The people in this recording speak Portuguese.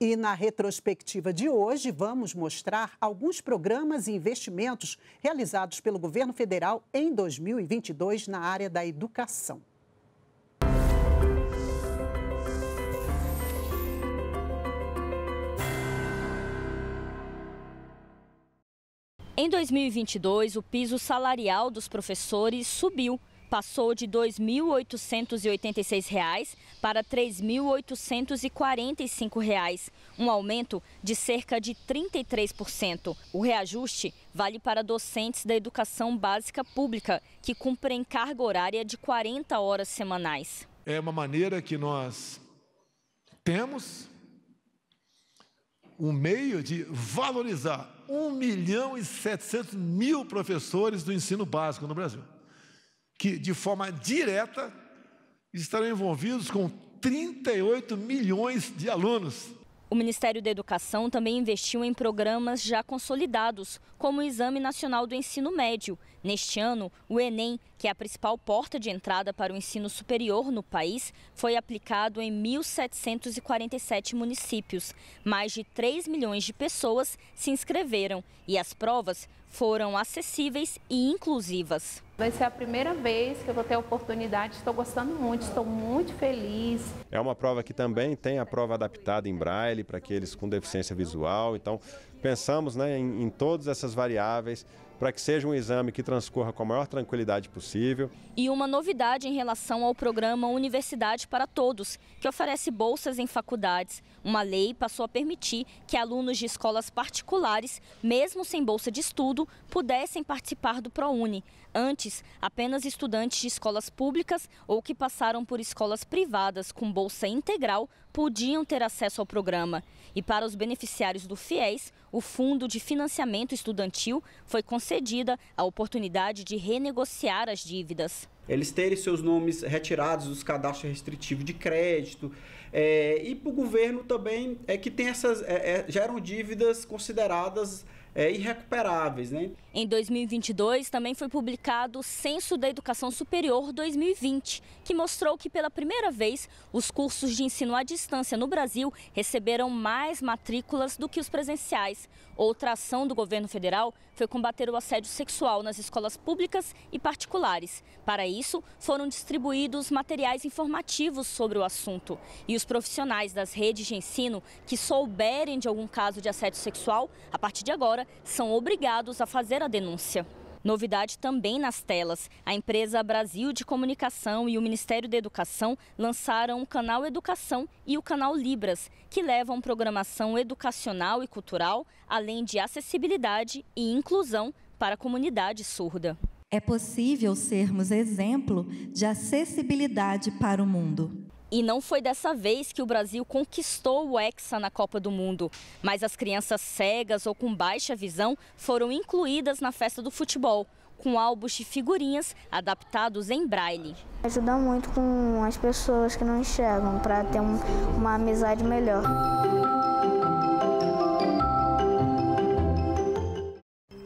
E na retrospectiva de hoje, vamos mostrar alguns programas e investimentos realizados pelo governo federal em 2022 na área da educação. Em 2022, o piso salarial dos professores subiu passou de R$ 2.886 para R$ 3.845, um aumento de cerca de 33%. O reajuste vale para docentes da educação básica pública, que cumprem carga horária de 40 horas semanais. É uma maneira que nós temos um meio de valorizar 1 milhão e 700 mil professores do ensino básico no Brasil que de forma direta estarão envolvidos com 38 milhões de alunos. O Ministério da Educação também investiu em programas já consolidados, como o Exame Nacional do Ensino Médio. Neste ano, o Enem, que é a principal porta de entrada para o ensino superior no país, foi aplicado em 1.747 municípios. Mais de 3 milhões de pessoas se inscreveram e as provas foram acessíveis e inclusivas. Vai ser a primeira vez que eu vou ter a oportunidade, estou gostando muito, estou muito feliz. É uma prova que também tem a prova adaptada em braille para aqueles com deficiência visual, então pensamos né, em, em todas essas variáveis para que seja um exame que transcorra com a maior tranquilidade possível. E uma novidade em relação ao programa Universidade para Todos, que oferece bolsas em faculdades. Uma lei passou a permitir que alunos de escolas particulares, mesmo sem bolsa de estudo, pudessem participar do ProUni. Antes, apenas estudantes de escolas públicas ou que passaram por escolas privadas com bolsa integral podiam ter acesso ao programa. E para os beneficiários do FIES, o Fundo de Financiamento Estudantil foi considerado cedida a oportunidade de renegociar as dívidas eles terem seus nomes retirados dos cadastros restritivos de crédito. É, e para o governo também é que tem essas. É, é, geram dívidas consideradas é, irrecuperáveis. Né? Em 2022, também foi publicado o Censo da Educação Superior 2020, que mostrou que pela primeira vez os cursos de ensino à distância no Brasil receberam mais matrículas do que os presenciais. Outra ação do governo federal foi combater o assédio sexual nas escolas públicas e particulares. Para isso, isso, foram distribuídos materiais informativos sobre o assunto. E os profissionais das redes de ensino que souberem de algum caso de assédio sexual, a partir de agora, são obrigados a fazer a denúncia. Novidade também nas telas. A empresa Brasil de Comunicação e o Ministério da Educação lançaram o canal Educação e o canal Libras, que levam programação educacional e cultural, além de acessibilidade e inclusão para a comunidade surda. É possível sermos exemplo de acessibilidade para o mundo. E não foi dessa vez que o Brasil conquistou o Hexa na Copa do Mundo, mas as crianças cegas ou com baixa visão foram incluídas na festa do futebol, com álbuns de figurinhas adaptados em braille. Ajuda muito com as pessoas que não enxergam para ter um, uma amizade melhor.